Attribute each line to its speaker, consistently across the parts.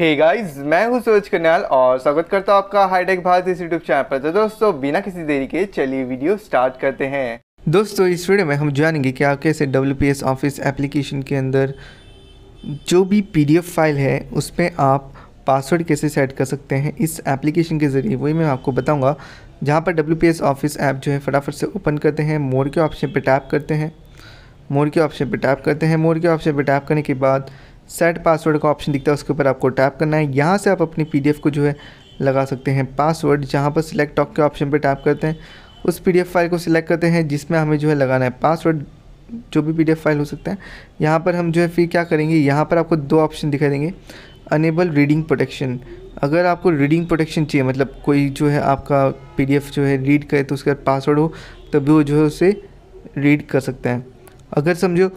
Speaker 1: हे hey guys मैं हूं सूरज कन्याल और स्वागत करता हूं आपका हाईटेक भारत इस यूट्यूब चैनल पर तो दोस्तों बिना किसी देरी के चलिए वीडियो स्टार्ट करते हैं दोस्तों इस वीडियो में हम जानेंगे कि आप कैसे डब्ल्यू ऑफिस एप्लीकेशन के अंदर जो भी पी फाइल है उसमें आप पासवर्ड कैसे सेट कर सकते हैं इस एप्लीकेशन के ज़रिए वही मैं आपको बताऊँगा जहाँ पर डब्ल्यू ऑफिस ऐप जो है फटाफट से ओपन करते हैं मोर के ऑप्शन पर टैप करते हैं मोर के ऑप्शन पर टैप करते हैं मोर के ऑप्शन पर टैप करने के बाद सेट पासवर्ड का ऑप्शन दिखता है उसके ऊपर आपको टैप करना है यहाँ से आप अपनी पी को जो है लगा सकते हैं पासवर्ड जहाँ पर सिलेक्ट टॉक के ऑप्शन पर टैप करते हैं उस पी फाइल को सिलेक्ट करते हैं जिसमें हमें जो है लगाना है पासवर्ड जो भी पी फाइल हो सकता है यहाँ पर हम जो है फिर क्या करेंगे यहाँ पर आपको दो ऑप्शन दिखाई देंगे अनेबल रीडिंग प्रोटेक्शन अगर आपको रीडिंग प्रोटेक्शन चाहिए मतलब कोई जो है आपका पी जो है रीड करे तो उसका पासवर्ड हो तभी वो जो है उसे रीड कर सकते हैं अगर समझो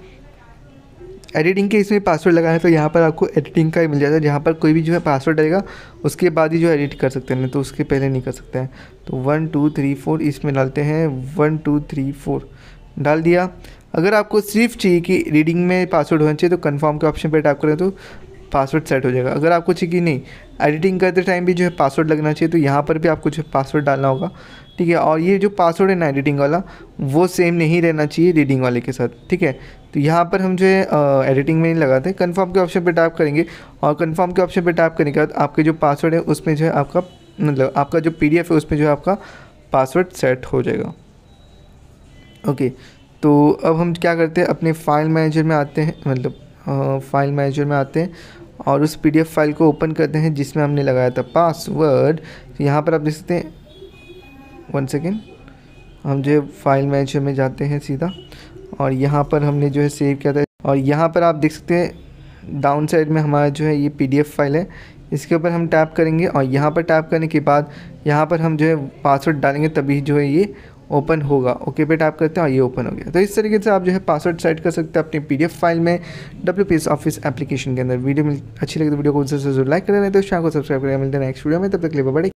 Speaker 1: एडिटिंग के इसमें पासवर्ड लगाना है तो यहाँ पर आपको एडिटिंग का ही मिल जाता है जहाँ पर कोई भी जो है पासवर्ड डलेगा उसके बाद ही जो एडिट कर सकते हैं तो उसके पहले नहीं कर सकते हैं तो वन टू थ्री फोर इसमें डालते हैं वन टू थ्री फोर डाल दिया अगर आपको सिर्फ चाहिए कि रीडिंग में पासवर्ड होना चाहिए तो कन्फर्म के ऑप्शन पर टाइप करें तो पासवर्ड सेट हो जाएगा अगर आपको चाहिए कि नहीं एडिटिंग करते टाइम भी जो है पासवर्ड लगना चाहिए तो यहाँ पर भी आपको जो है पासवर्ड डालना होगा ठीक है और ये जो पासवर्ड है ना एडिटिंग वाला वो सेम नहीं रहना चाहिए रीडिंग वाले के साथ ठीक है तो यहाँ पर हम जो है एडिटिंग में नहीं लगाते कन्फर्म के ऑप्शन पर टाइप करेंगे और कन्फर्म के ऑप्शन पर टाइप करने के बाद आपके जो पासवर्ड है उसमें जो है आपका मतलब आपका जो पी है उसमें जो है आपका पासवर्ड सेट हो जाएगा ओके तो अब हम क्या करते हैं अपने फाइल मैनेजर में आते हैं मतलब फाइल मैनेजर में आते हैं और उस पीडीएफ फाइल को ओपन करते हैं जिसमें हमने लगाया था पासवर्ड तो यहाँ पर आप देख सकते हैं वन सेकेंड हम जो फाइल मैनेजर में जाते हैं सीधा और यहाँ पर हमने जो है सेव किया था और यहाँ पर आप देख सकते हैं डाउन साइड में हमारा जो है ये पीडीएफ फाइल है इसके ऊपर हम टैप करेंगे और यहाँ पर टैप करने के बाद यहाँ पर हम जो है पासवर्ड डालेंगे तभी जो है ये ओपन होगा ओके पे टैप करते हैं और ये ओपन हो गया तो इस तरीके से आप जो है पासवर्ड सेट कर सकते हैं अपनी पी फाइल में डब्ल्यू ऑफिस एप्लीकेशन के अंदर वीडियो मिल अच्छी लगी तो वीडियो को उनसे जरूर लाइक करें तो चैनल को सब्सक्राइब करें मिलते हैं नेक्स्ट वीडियो में तब तक ले